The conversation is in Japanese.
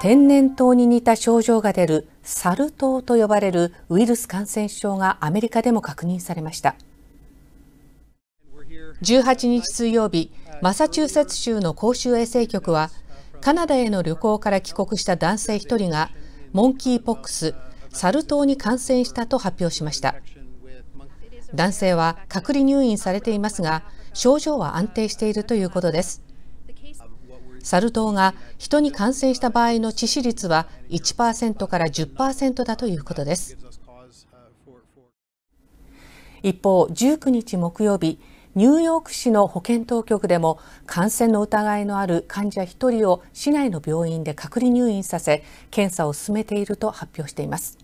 天然痘に似た症状が出るサル痘と呼ばれるウイルス感染症がアメリカでも確認されました18日水曜日マサチューセッツ州の公衆衛生局はカナダへの旅行から帰国した男性1人がモンキーポックスサル痘に感染したと発表しました男性は隔離入院されていますが症状は安定しているということですサル痘が人に感染した場合の致死率は1%から10%だということです。一方、19日木曜日、ニューヨーク市の保健当局でも感染の疑いのある患者1人を市内の病院で隔離入院させ検査を進めていると発表しています。